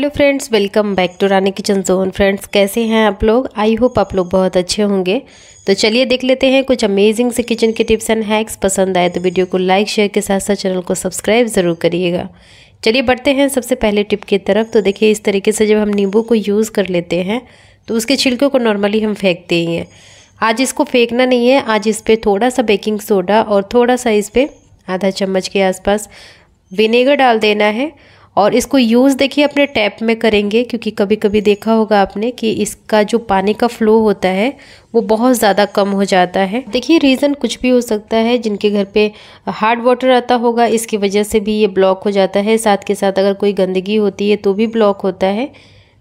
hello friends welcome back to Rani kitchen zone friends कैसे हैं आप लोग आई होप आप लोग बहुत अच्छे होंगे तो चलिए देख लेते हैं कुछ अमेजिंग से किचन के टिप्स एंड हैक्स पसंद आए तो वीडियो को लाइक शेयर के साथ साथ चैनल को सब्सक्राइब ज़रूर करिएगा चलिए बढ़ते हैं सबसे पहले टिप की तरफ तो देखिए इस तरीके से जब हम नींबू को यूज़ कर लेते हैं तो उसके छिलकों को नॉर्मली हम फेंकते ही हैं आज इसको फेंकना नहीं है आज इस पर थोड़ा सा बेकिंग सोडा और थोड़ा सा इस पर आधा चम्मच के आसपास विनेगर डाल देना है और इसको यूज़ देखिए अपने टैप में करेंगे क्योंकि कभी कभी देखा होगा आपने कि इसका जो पानी का फ्लो होता है वो बहुत ज़्यादा कम हो जाता है देखिए रीज़न कुछ भी हो सकता है जिनके घर पे हार्ड वाटर आता होगा इसकी वजह से भी ये ब्लॉक हो जाता है साथ के साथ अगर कोई गंदगी होती है तो भी ब्लॉक होता है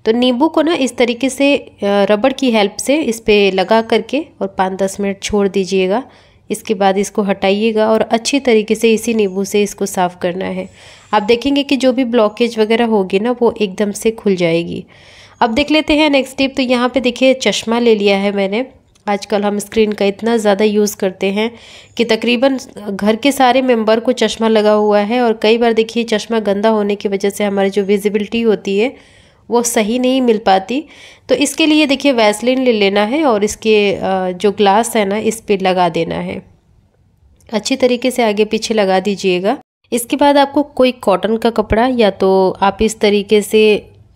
तो नींबू को ना इस तरीके से रबड़ की हेल्प से इस पर लगा करके और पाँच दस मिनट छोड़ दीजिएगा इसके बाद इसको हटाइएगा और अच्छी तरीके से इसी नींबू से इसको साफ़ करना है आप देखेंगे कि जो भी ब्लॉकेज वगैरह होगी ना वो एकदम से खुल जाएगी अब देख लेते हैं नेक्स्ट टिप तो यहाँ पे देखिए चश्मा ले लिया है मैंने आजकल हम स्क्रीन का इतना ज़्यादा यूज़ करते हैं कि तकरीबन घर के सारे मेंबर को चश्मा लगा हुआ है और कई बार देखिए चश्मा गंदा होने की वजह से हमारी जो विजिबिलिटी होती है वो सही नहीं मिल पाती तो इसके लिए देखिए वैसलिन ले लेना है और इसके जो ग्लास है ना इस पर लगा देना है अच्छी तरीके से आगे पीछे लगा दीजिएगा इसके बाद आपको कोई कॉटन का कपड़ा या तो आप इस तरीके से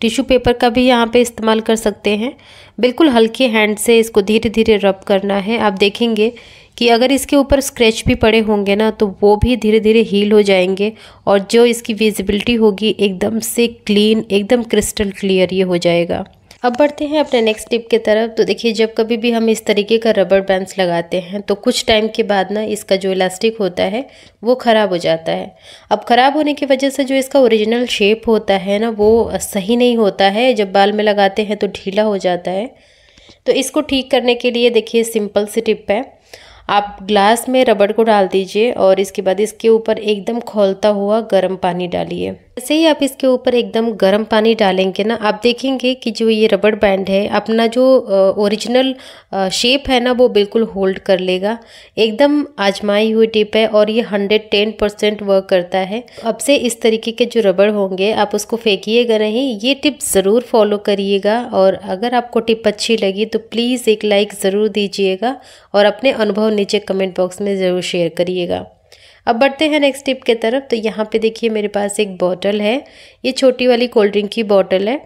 टिश्यू पेपर का भी यहाँ पे इस्तेमाल कर सकते हैं बिल्कुल हल्के हैंड से इसको धीरे धीरे रब करना है आप देखेंगे कि अगर इसके ऊपर स्क्रैच भी पड़े होंगे ना तो वो भी धीरे धीरे हील हो जाएंगे और जो इसकी विजिबिलिटी होगी एकदम से क्लीन एकदम क्रिस्टल क्लियर ये हो जाएगा अब बढ़ते हैं अपने नेक्स्ट टिप की तरफ तो देखिए जब कभी भी हम इस तरीके का रबर बैंड्स लगाते हैं तो कुछ टाइम के बाद ना इसका जो इलास्टिक होता है वो ख़राब हो जाता है अब ख़राब होने की वजह से जो इसका ओरिजिनल शेप होता है ना वो सही नहीं होता है जब बाल में लगाते हैं तो ढीला हो जाता है तो इसको ठीक करने के लिए देखिए सिंपल सी टिप है आप ग्लास में रबड़ को डाल दीजिए और इसके बाद इसके ऊपर एकदम खोलता हुआ गर्म पानी डालिए जैसे ही आप इसके ऊपर एकदम गर्म पानी डालेंगे ना आप देखेंगे कि जो ये रबड़ बैंड है अपना जो ओरिजिनल शेप है ना वो बिल्कुल होल्ड कर लेगा एकदम आजमाई हुई टिप है और ये हंड्रेड टेन परसेंट वर्क करता है अब से इस तरीके के जो रबड़ होंगे आप उसको फेंकिएगा नहीं ये टिप ज़रूर फॉलो करिएगा और अगर आपको टिप अच्छी लगी तो प्लीज़ एक लाइक ज़रूर दीजिएगा और अपने अनुभव नीचे कमेंट बॉक्स में ज़रूर शेयर करिएगा अब बढ़ते हैं नेक्स्ट टिप के तरफ तो यहाँ पे देखिए मेरे पास एक बॉटल है ये छोटी वाली कोल्ड ड्रिंक की बॉटल है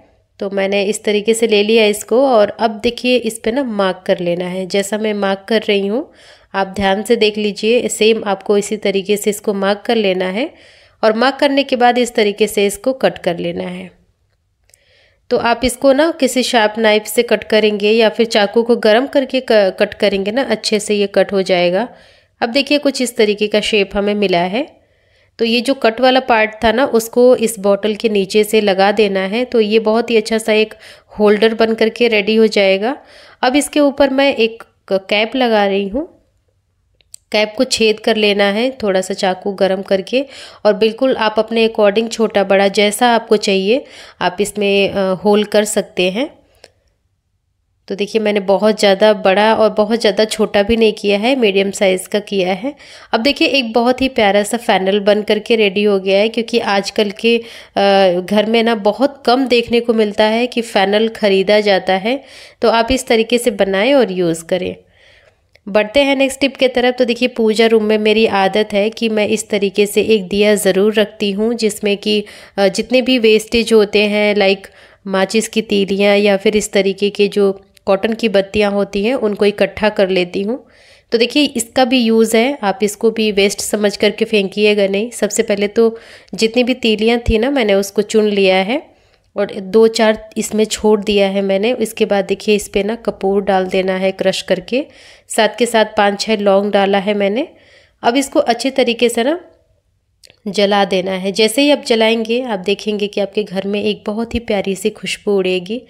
तो मैंने इस तरीके से ले लिया इसको और अब देखिए इस पर ना मार्क कर लेना है जैसा मैं मार्क कर रही हूँ आप ध्यान से देख लीजिए सेम आपको इसी तरीके से इसको मार्क कर लेना है और मार्क करने के बाद इस तरीके से इसको कट कर लेना है तो आप इसको ना किसी शार्प नाइफ से कट करेंगे या फिर चाकू को गर्म करके कट करेंगे ना अच्छे से ये कट हो जाएगा अब देखिए कुछ इस तरीके का शेप हमें मिला है तो ये जो कट वाला पार्ट था ना उसको इस बॉटल के नीचे से लगा देना है तो ये बहुत ही अच्छा सा एक होल्डर बन करके रेडी हो जाएगा अब इसके ऊपर मैं एक कैप लगा रही हूँ कैप को छेद कर लेना है थोड़ा सा चाकू गरम करके और बिल्कुल आप अपने अकॉर्डिंग छोटा बड़ा जैसा आपको चाहिए आप इसमें होल कर सकते हैं तो देखिए मैंने बहुत ज़्यादा बड़ा और बहुत ज़्यादा छोटा भी नहीं किया है मीडियम साइज़ का किया है अब देखिए एक बहुत ही प्यारा सा फैनल बन करके रेडी हो गया है क्योंकि आजकल के घर में ना बहुत कम देखने को मिलता है कि फैनल ख़रीदा जाता है तो आप इस तरीके से बनाएं और यूज़ करें बढ़ते हैं नेक्स्ट टिप के तरफ तो देखिए पूजा रूम में मेरी आदत है कि मैं इस तरीके से एक दिया ज़रूर रखती हूँ जिसमें कि जितने भी वेस्टेज होते हैं लाइक माचिस की तीलियाँ या फिर इस तरीके के जो कॉटन की बत्तियाँ होती हैं उनको इकट्ठा कर लेती हूँ तो देखिए इसका भी यूज़ है आप इसको भी वेस्ट समझ करके फेंकिएगा नहीं सबसे पहले तो जितनी भी तीलियाँ थी ना मैंने उसको चुन लिया है और दो चार इसमें छोड़ दिया है मैंने इसके बाद देखिए इस पर ना कपूर डाल देना है क्रश करके साथ के साथ पाँच छः लौंग डाला है मैंने अब इसको अच्छे तरीके से ना जला देना है जैसे ही आप जलाएंगे आप देखेंगे कि आपके घर में एक बहुत ही प्यारी सी खुशबू उड़ेगी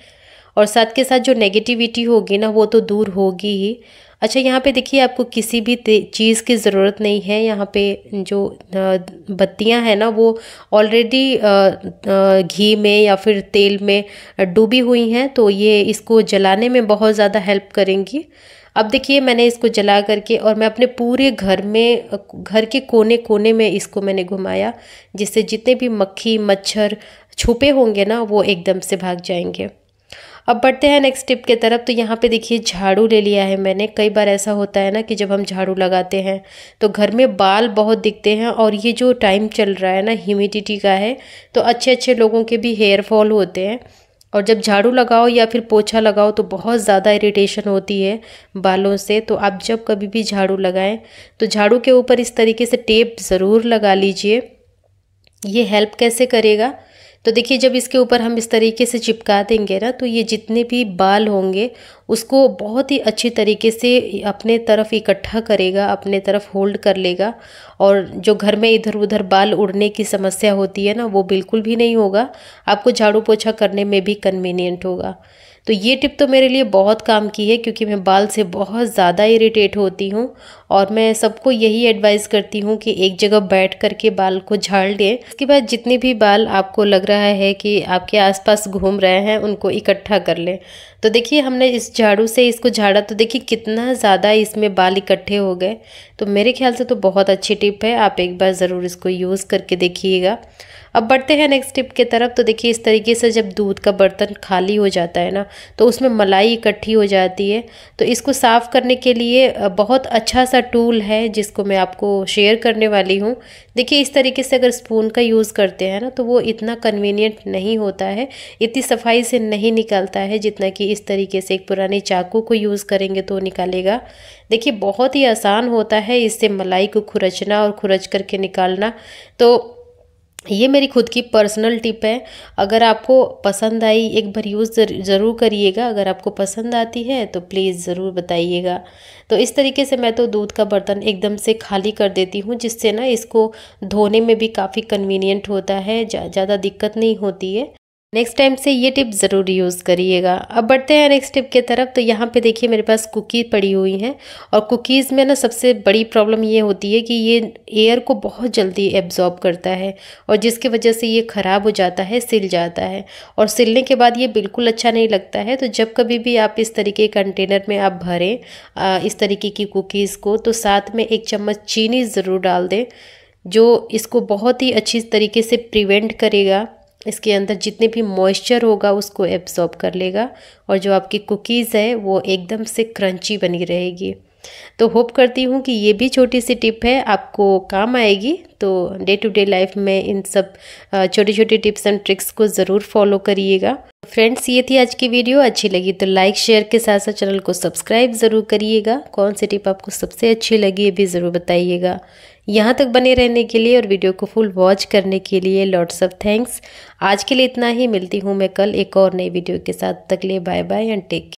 और साथ के साथ जो नेगेटिविटी होगी ना वो तो दूर होगी ही अच्छा यहाँ पे देखिए आपको किसी भी चीज़ की ज़रूरत नहीं है यहाँ पे जो बत्तियाँ हैं ना वो ऑलरेडी घी में या फिर तेल में डूबी हुई हैं तो ये इसको जलाने में बहुत ज़्यादा हेल्प करेंगी अब देखिए मैंने इसको जला करके और मैं अपने पूरे घर में घर के कोने कोने में इसको मैंने घुमाया जिससे जितने भी मक्खी मच्छर छुपे होंगे ना वो एकदम से भाग जाएंगे अब बढ़ते हैं नेक्स्ट टिप के तरफ तो यहाँ पे देखिए झाड़ू ले लिया है मैंने कई बार ऐसा होता है ना कि जब हम झाड़ू लगाते हैं तो घर में बाल बहुत दिखते हैं और ये जो टाइम चल रहा है ना ह्यूमिडिटी का है तो अच्छे अच्छे लोगों के भी हेयर फॉल होते हैं और जब झाड़ू लगाओ या फिर पोछा लगाओ तो बहुत ज़्यादा इरिटेशन होती है बालों से तो आप जब कभी भी झाड़ू लगाएं तो झाड़ू के ऊपर इस तरीके से टेप ज़रूर लगा लीजिए ये हेल्प कैसे करेगा तो देखिए जब इसके ऊपर हम इस तरीके से चिपका देंगे ना तो ये जितने भी बाल होंगे उसको बहुत ही अच्छी तरीके से अपने तरफ इकट्ठा करेगा अपने तरफ होल्ड कर लेगा और जो घर में इधर उधर बाल उड़ने की समस्या होती है ना वो बिल्कुल भी नहीं होगा आपको झाड़ू पोछा करने में भी कन्वीनियंट होगा तो ये टिप तो मेरे लिए बहुत काम की है क्योंकि मैं बाल से बहुत ज़्यादा इरिटेट होती हूँ और मैं सबको यही एडवाइस करती हूँ कि एक जगह बैठ कर के बाल को झाड़ लें इसके बाद जितने भी बाल आपको लग रहा है कि आपके आसपास घूम रहे हैं उनको इकट्ठा कर लें तो देखिए हमने इस झाड़ू से इसको झाड़ा तो देखिए कितना ज़्यादा इसमें बाल इकट्ठे हो गए तो मेरे ख्याल से तो बहुत अच्छी टिप है आप एक बार ज़रूर इसको यूज़ करके देखिएगा अब बढ़ते हैं नेक्स्ट टिप के तरफ तो देखिए इस तरीके से जब दूध का बर्तन खाली हो जाता है ना तो उसमें मलाई इकट्ठी हो जाती है तो इसको साफ़ करने के लिए बहुत अच्छा सा टूल है जिसको मैं आपको शेयर करने वाली हूँ देखिए इस तरीके से अगर स्पून का यूज़ करते हैं ना तो वो इतना कन्वीनियंट नहीं होता है इतनी सफाई से नहीं निकलता है जितना कि इस तरीके से एक पुराने चाकू को यूज़ करेंगे तो निकालेगा देखिए बहुत ही आसान होता है इससे मलाई को खुरचना और खुरच करके निकालना तो ये मेरी खुद की पर्सनल टिप है अगर आपको पसंद आई एक बार यूज़ ज़रूर करिएगा अगर आपको पसंद आती है तो प्लीज़ ज़रूर बताइएगा तो इस तरीके से मैं तो दूध का बर्तन एकदम से खाली कर देती हूँ जिससे ना इसको धोने में भी काफ़ी कन्वीनियंट होता है ज़्यादा जा, दिक्कत नहीं होती है नेक्स्ट टाइम से ये टिप ज़रूर यूज़ करिएगा अब बढ़ते हैं नेक्स्ट टिप की तरफ तो यहाँ पे देखिए मेरे पास कुकी पड़ी हुई हैं और कुकीज़ में ना सबसे बड़ी प्रॉब्लम ये होती है कि ये एयर को बहुत जल्दी एब्जॉर्ब करता है और जिसकी वजह से ये ख़राब हो जाता है सिल जाता है और सिलने के बाद ये बिल्कुल अच्छा नहीं लगता है तो जब कभी भी आप इस तरीके के कंटेनर में आप भरें इस तरीके की कुकीज़ को तो साथ में एक चम्मच चीनी ज़रूर डाल दें जो इसको बहुत ही अच्छी तरीके से प्रिवेंट करेगा इसके अंदर जितने भी मॉइस्चर होगा उसको एब्जॉर्ब कर लेगा और जो आपकी कुकीज़ है वो एकदम से क्रंची बनी रहेगी तो होप करती हूँ कि ये भी छोटी सी टिप है आपको काम आएगी तो डे टू डे लाइफ में इन सब छोटे छोटे टिप्स एंड ट्रिक्स को ज़रूर फॉलो करिएगा फ्रेंड्स ये थी आज की वीडियो अच्छी लगी तो लाइक शेयर के साथ साथ चैनल को सब्सक्राइब ज़रूर करिएगा कौन सी टिप आपको सबसे अच्छी लगी ये भी ज़रूर बताइएगा यहाँ तक बने रहने के लिए और वीडियो को फुल वॉच करने के लिए लॉट्स ऑफ थैंक्स आज के लिए इतना ही मिलती हूँ मैं कल एक और नई वीडियो के साथ तक लिए बाय बाय एंड टेक